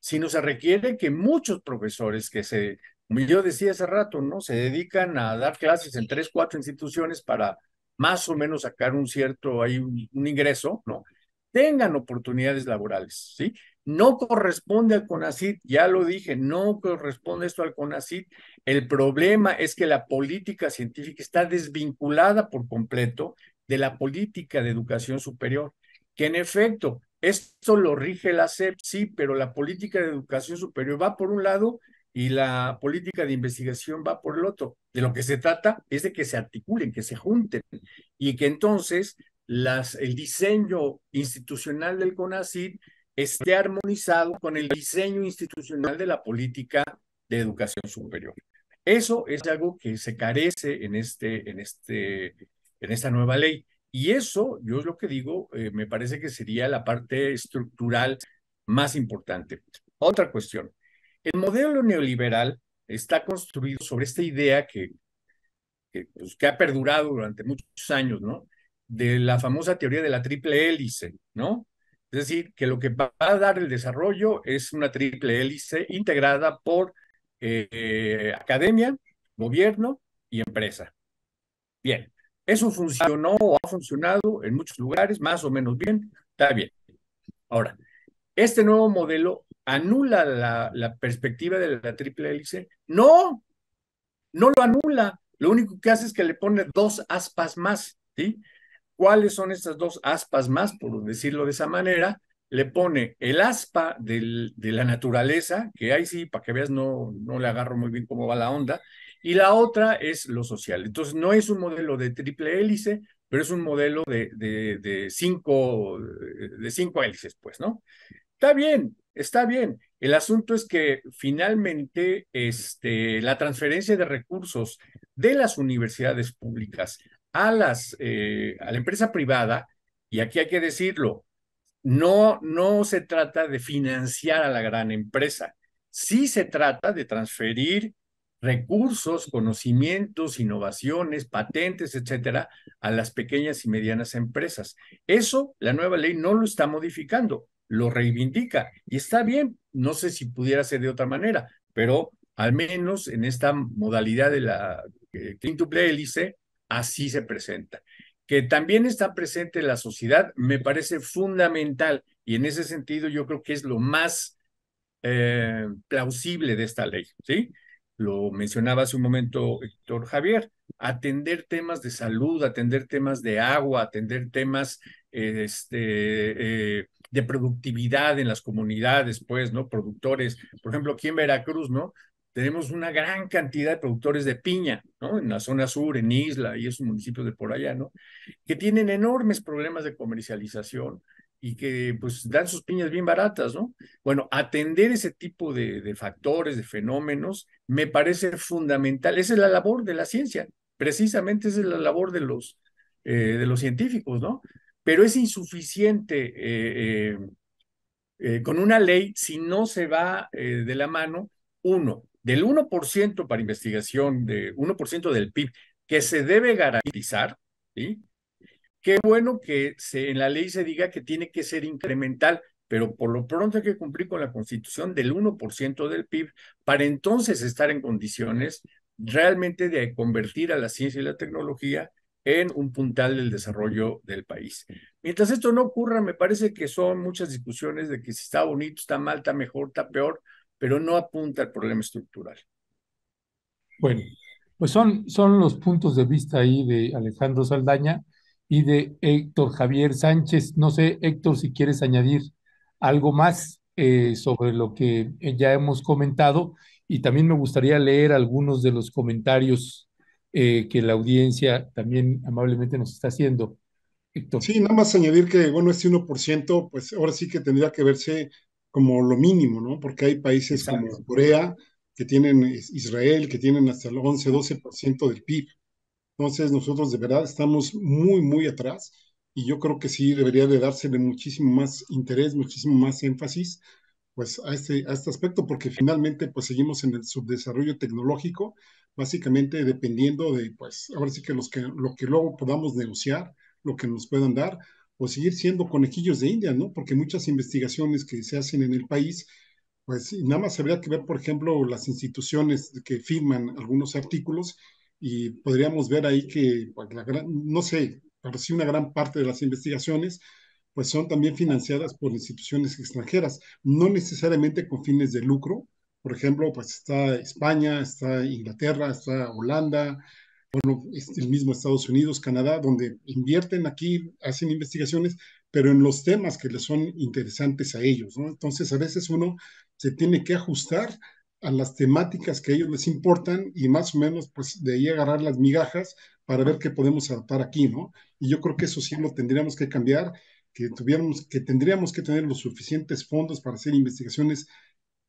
sino se requiere que muchos profesores que se, como yo decía hace rato, ¿no? Se dedican a dar clases en tres, cuatro instituciones para más o menos sacar un cierto, hay un, ingreso, ¿no? Tengan oportunidades laborales, ¿sí? No corresponde al CONACIT, ya lo dije, no corresponde esto al CONACIT. El problema es que la política científica está desvinculada por completo de la política de educación superior, que en efecto, esto lo rige la SEP, sí, pero la política de educación superior va por un lado y la política de investigación va por el otro. De lo que se trata es de que se articulen, que se junten y que entonces las, el diseño institucional del CONACID esté armonizado con el diseño institucional de la política de educación superior. Eso es algo que se carece en este, en este en esta nueva ley. Y eso, yo es lo que digo, eh, me parece que sería la parte estructural más importante. Otra cuestión. El modelo neoliberal está construido sobre esta idea que, pues, que, ha perdurado durante muchos años, ¿no? De la famosa teoría de la triple hélice, ¿no? Es decir, que lo que va a dar el desarrollo es una triple hélice integrada por eh, eh, academia, gobierno y empresa. Bien, eso funcionó o ha funcionado en muchos lugares, más o menos bien, está bien. Ahora, este nuevo modelo anula la, perspectiva de la triple hélice. No, no lo anula. Lo único que hace es que le pone dos aspas más, ¿sí? ¿Cuáles son estas dos aspas más, por decirlo de esa manera? Le pone el aspa de la naturaleza, que ahí sí, para que veas, no, no le agarro muy bien cómo va la onda, y la otra es lo social. Entonces, no es un modelo de triple hélice, pero es un modelo de, de, cinco, de cinco hélices, pues, ¿no? Está bien, está bien. El asunto es que finalmente este, la transferencia de recursos de las universidades públicas a, las, eh, a la empresa privada, y aquí hay que decirlo, no, no se trata de financiar a la gran empresa, sí se trata de transferir recursos, conocimientos, innovaciones, patentes, etcétera, a las pequeñas y medianas empresas. Eso la nueva ley no lo está modificando, lo reivindica y está bien. No sé si pudiera ser de otra manera, pero al menos en esta modalidad de la eh, quintuple hélice, así se presenta. Que también está presente la sociedad me parece fundamental y en ese sentido yo creo que es lo más eh, plausible de esta ley, ¿sí? lo mencionaba hace un momento Héctor Javier, atender temas de salud, atender temas de agua, atender temas eh, este, eh, de productividad en las comunidades, pues, ¿no? Productores, por ejemplo, aquí en Veracruz, ¿no? Tenemos una gran cantidad de productores de piña, ¿no? En la zona sur, en Isla y esos municipios de por allá, ¿no? Que tienen enormes problemas de comercialización, y que pues dan sus piñas bien baratas, ¿no? Bueno, atender ese tipo de, factores, de fenómenos, me parece fundamental. Esa es la labor de la ciencia, precisamente esa es la labor de los, eh, de los científicos, ¿no? Pero es insuficiente eh, eh, con una ley si no se va de la mano, uno, del 1% para investigación, de 1% del PIB, que se debe garantizar, ¿sí? Qué bueno que se, en la ley se diga que tiene que ser incremental, pero por lo pronto hay que cumplir con la constitución del 1% del PIB para entonces estar en condiciones realmente de convertir a la ciencia y la tecnología en un puntal del desarrollo del país. Mientras esto no ocurra, me parece que son muchas discusiones de que si está bonito, está mal, está mejor, está peor, pero no apunta al problema estructural.
Bueno, pues son, son los puntos de vista ahí de Alejandro Saldaña y de Héctor Javier Sánchez. No sé, Héctor, si quieres añadir algo más eh, sobre lo que ya hemos comentado y también me gustaría leer algunos de los comentarios eh, que la audiencia también amablemente nos está haciendo. Héctor.
Sí, nada más añadir que, bueno, este 1%, pues ahora sí que tendría que verse como lo mínimo, ¿no? Porque hay países como Corea, que tienen Israel, que tienen hasta el 11, 12% del PIB. Entonces nosotros de verdad estamos muy, muy atrás y yo creo que sí debería de dársele muchísimo más interés, muchísimo más énfasis pues a este, a este aspecto, porque finalmente pues seguimos en el subdesarrollo tecnológico, básicamente dependiendo de pues ver sí que, los que lo que luego podamos negociar, lo que nos puedan dar, o seguir siendo conejillos de India, ¿no? Porque muchas investigaciones que se hacen en el país, pues nada más habría que ver, por ejemplo, las instituciones que firman algunos artículos y podríamos ver ahí que, pues, no sé, pero una gran parte de las investigaciones pues son también financiadas por instituciones extranjeras, no necesariamente con fines de lucro. Por ejemplo, pues está España, está Inglaterra, está Holanda, bueno, el mismo Estados Unidos, Canadá, donde invierten aquí, hacen investigaciones, pero en los temas que les son interesantes a ellos, ¿no? Entonces, a veces uno se tiene que ajustar a las temáticas que a ellos les importan y más o menos pues de ahí agarrar las migajas para ver qué podemos adaptar aquí, ¿no? Y yo creo que eso sí lo tendríamos que cambiar, que, tuviéramos, que tendríamos que tener los suficientes fondos para hacer investigaciones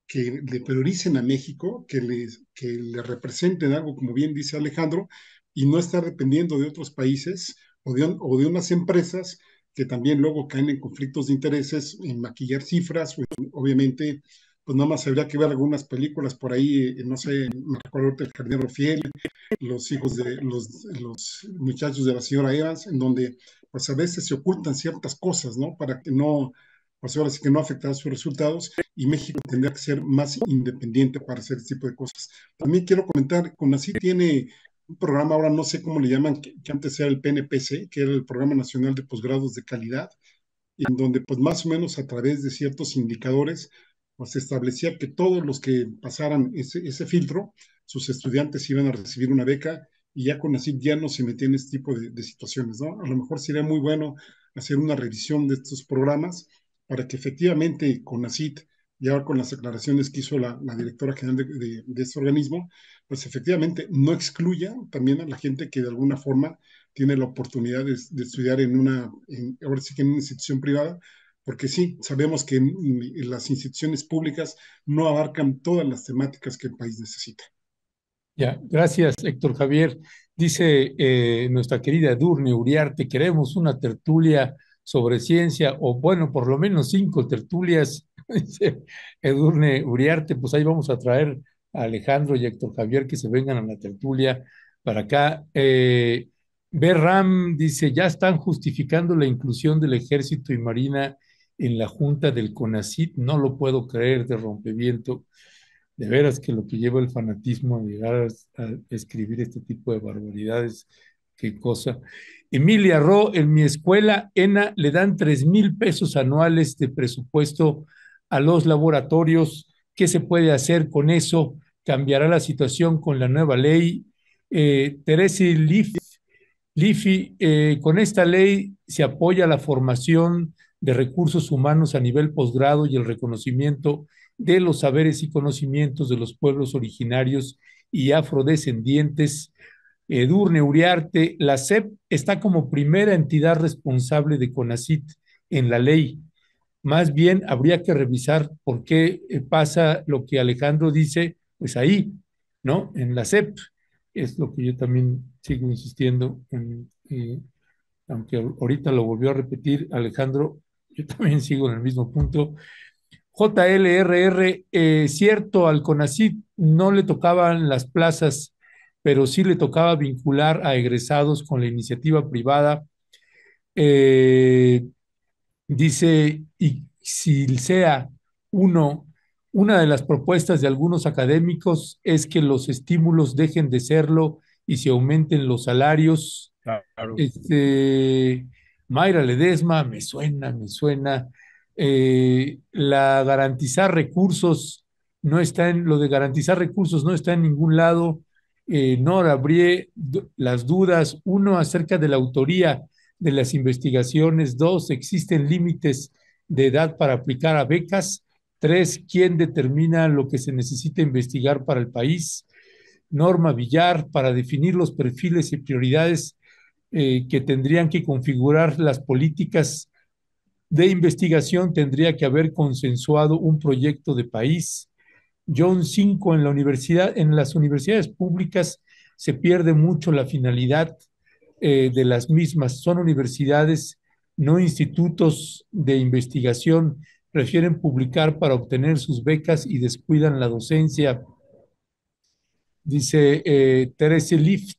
que le prioricen a México, que le, que le representen algo, como bien dice Alejandro, y no estar dependiendo de otros países o o de unas empresas que también luego caen en conflictos de intereses, en maquillar cifras, obviamente pues nada más habría que ver algunas películas por ahí, eh, no sé, me recuerdo El carnero fiel, los hijos de los, los, muchachos de la señora Evans, en donde pues a veces se ocultan ciertas cosas, ¿no? Para que no, pues ahora sí que no afectara sus resultados y México tendría que ser más independiente para hacer ese tipo de cosas. También quiero comentar, con así tiene un programa, ahora no sé cómo le llaman, que, que antes era el PNPC, que era el Programa Nacional de Posgrados de Calidad, en donde pues más o menos a través de ciertos indicadores pues establecía que todos los que pasaran ese, filtro, sus estudiantes iban a recibir una beca y ya con así ya no se metía en este tipo de, situaciones, ¿no? A lo mejor sería muy bueno hacer una revisión de estos programas para que efectivamente con y con las aclaraciones que hizo la, directora general de, este organismo, pues efectivamente no excluya también a la gente que de alguna forma tiene la oportunidad de, estudiar en una, ahora sí que en una institución privada, porque sí, sabemos que las instituciones públicas no abarcan todas las temáticas que el país necesita.
Ya, gracias, Héctor Javier. Dice eh, nuestra querida Edurne Uriarte, queremos una tertulia sobre ciencia, o bueno, por lo menos cinco tertulias, dice Edurne eh, Uriarte, pues ahí vamos a traer a Alejandro y Héctor Javier que se vengan a la tertulia para acá. Eh, Berram dice, ya están justificando la inclusión del ejército y marina en la junta del CONACIT, no lo puedo creer de rompeviento. De veras que lo que lleva el fanatismo a llegar a, escribir este tipo de barbaridades, qué cosa. Emilia Ro, en mi escuela, ENA, le dan tres mil pesos anuales de presupuesto a los laboratorios. ¿Qué se puede hacer con eso? ¿Cambiará la situación con la nueva ley? Eh, Teresi Lify, eh, con esta ley se apoya la formación de recursos humanos a nivel posgrado y el reconocimiento de los saberes y conocimientos de los pueblos originarios y afrodescendientes. Edurne Uriarte, la CEP está como primera entidad responsable de CONACIT en la ley. Más bien habría que revisar por qué eh, pasa lo que Alejandro dice, pues ahí, ¿no? En la CEP. Es lo que yo también sigo insistiendo en, eh, aunque ahorita lo volvió a repetir Alejandro, yo también sigo en el mismo punto. JLRR, eh, cierto, al CONACIT no le tocaban las plazas, pero sí le tocaba vincular a egresados con la iniciativa privada. Eh, dice, y si sea uno, una de las propuestas de algunos académicos es que los estímulos dejen de serlo y se aumenten los salarios. Claro. Este, Mayra Ledesma, me suena, me suena. Eh, la garantizar recursos no está en, lo de garantizar recursos no está en ningún lado. Eh, Nora las dudas, uno, acerca de la autoría de las investigaciones, dos, existen límites de edad para aplicar a becas, tres, quién determina lo que se necesita investigar para el país, Norma Villar, para definir los perfiles y prioridades eh, que tendrían que configurar las políticas de investigación, tendría que haber consensuado un proyecto de país. John 5 en la universidad, en las universidades públicas se pierde mucho la finalidad eh, de las mismas. Son universidades, no institutos de investigación, prefieren publicar para obtener sus becas y descuidan la docencia. Dice eh, Teresa Lift,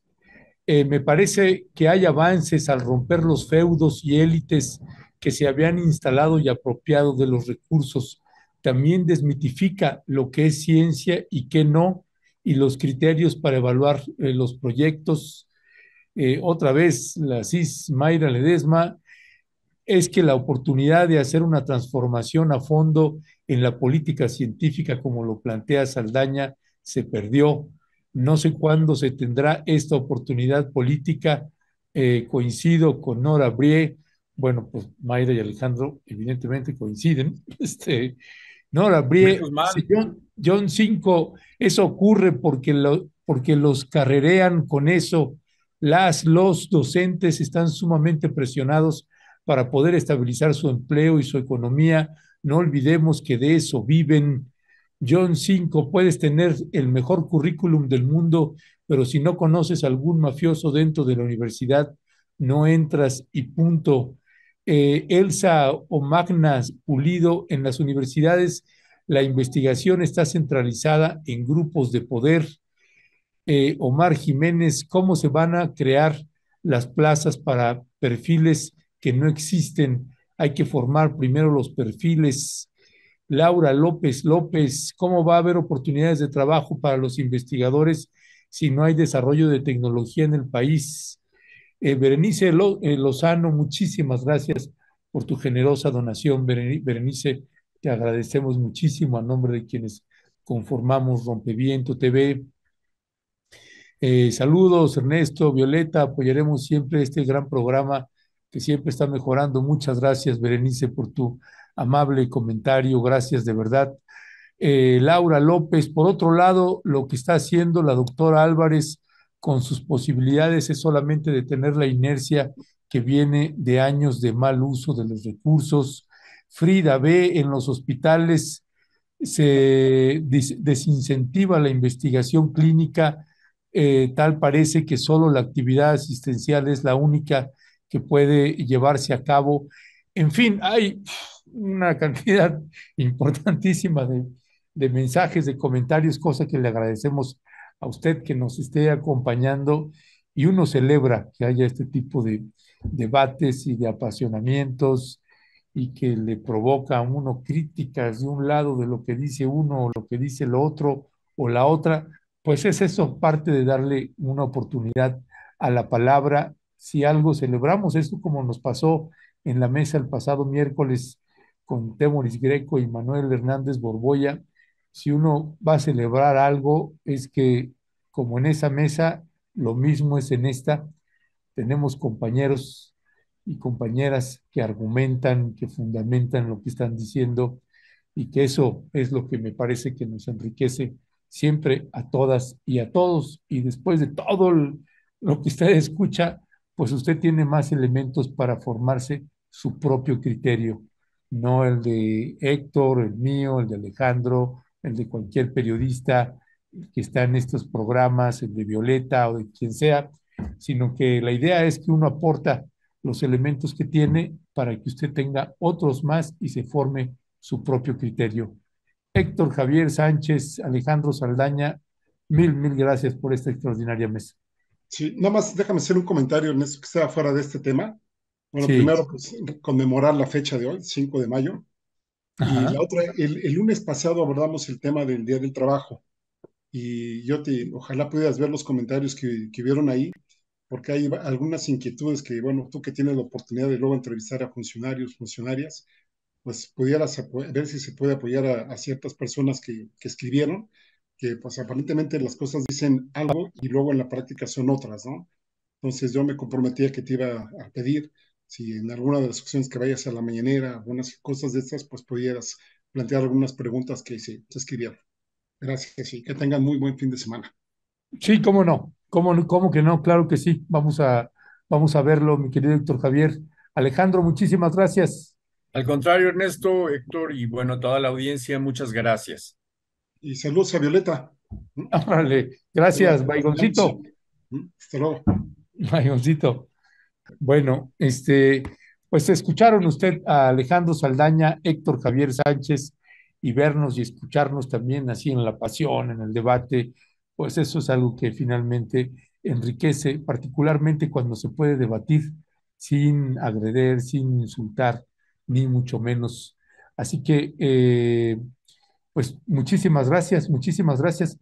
eh, me parece que hay avances al romper los feudos y élites que se habían instalado y apropiado de los recursos. También desmitifica lo que es ciencia y qué no, y los criterios para evaluar eh, los proyectos. Eh, otra vez, la CIS Mayra Ledesma, es que la oportunidad de hacer una transformación a fondo en la política científica, como lo plantea Saldaña, se perdió. No sé cuándo se tendrá esta oportunidad política. Eh, coincido con Nora Brie. Bueno, pues Mayra y Alejandro evidentemente coinciden. Este, Nora Brie, John, John eso ocurre porque, porque los carrerean con eso. Las, los docentes están sumamente presionados para poder estabilizar su empleo y su economía. No olvidemos que de eso viven John 5, puedes tener el mejor currículum del mundo, pero si no conoces algún mafioso dentro de la universidad, no entras y punto. Eh, Elsa o Magnas Pulido, en las universidades la investigación está centralizada en grupos de poder. Eh, Omar Jiménez, ¿cómo se van a crear las plazas para perfiles que no existen? Hay que formar primero los perfiles. Laura López López, ¿cómo va a haber oportunidades de trabajo para los investigadores si no hay desarrollo de tecnología en el país? Eh, Berenice eh, Lozano, muchísimas gracias por tu generosa donación. Berenice, te agradecemos muchísimo a nombre de quienes conformamos Rompeviento TV. Eh, saludos, Ernesto, Violeta, apoyaremos siempre este gran programa que siempre está mejorando. Muchas gracias, Berenice, por tu amable comentario, gracias de verdad. Eh, Laura López, por otro lado, lo que está haciendo la doctora Álvarez con sus posibilidades es solamente detener la inercia que viene de años de mal uso de los recursos. Frida B, en los hospitales se desincentiva la investigación clínica, eh, tal parece que solo la actividad asistencial es la única que puede llevarse a cabo en fin, hay una cantidad importantísima de, mensajes, de comentarios, cosa que le agradecemos a usted que nos esté acompañando y uno celebra que haya este tipo de debates y de apasionamientos y que le provoca a uno críticas de un lado de lo que dice uno o lo que dice el otro o la otra, pues es eso parte de darle una oportunidad a la palabra. Si algo celebramos, esto como nos pasó en la mesa el pasado miércoles con Temoris Greco y Manuel Hernández Borboya, si uno va a celebrar algo, es que como en esa mesa, lo mismo es en esta, tenemos compañeros y compañeras que argumentan, que fundamentan lo que están diciendo y que eso es lo que me parece que nos enriquece siempre a todas y a todos. Y después de todo lo que usted escucha, pues usted tiene más elementos para formarse su propio criterio, no el de Héctor, el mío, el de Alejandro, el de cualquier periodista que está en estos programas, el de Violeta o de quien sea, sino que la idea es que uno aporta los elementos que tiene para que usted tenga otros más y se forme su propio criterio. Héctor Javier Sánchez, Alejandro Saldaña, mil, mil gracias por esta extraordinaria mesa.
Sí, nada más déjame hacer un comentario en eso que sea fuera de este tema. Bueno, primero, pues, conmemorar la fecha de hoy, 5 de mayo. Y la otra, el, lunes pasado abordamos el tema del Día del Trabajo. Y yo te, ojalá pudieras ver los comentarios que, vieron ahí, porque hay algunas inquietudes que, bueno, tú que tienes la oportunidad de luego entrevistar a funcionarios, funcionarias, pues pudieras ver si se puede apoyar a, ciertas personas que, que escribieron que pues aparentemente las cosas dicen algo y luego en la práctica son otras, ¿no? Entonces yo me comprometía que te iba a pedir si en alguna de las opciones que vayas a la mañanera, algunas cosas de estas, pues pudieras plantear algunas preguntas que se, se escribieron. Gracias y que tengan muy buen fin de semana.
Sí, cómo no, cómo, cómo que no, claro que sí. Vamos a, vamos a verlo, mi querido Héctor Javier. Alejandro, muchísimas gracias.
Al contrario, Ernesto, Héctor y bueno, toda la audiencia, muchas gracias
y saludos a Violeta. Órale, gracias, Baigoncito. Mm,
hasta luego. Baigoncito. Bueno, este, pues escucharon usted a Alejandro Saldaña, Héctor Javier Sánchez y vernos y escucharnos también así en la pasión, en el debate, pues eso es algo que finalmente enriquece, particularmente cuando se puede debatir sin agreder, sin insultar, ni mucho menos. Así que eh, pues muchísimas gracias, muchísimas gracias.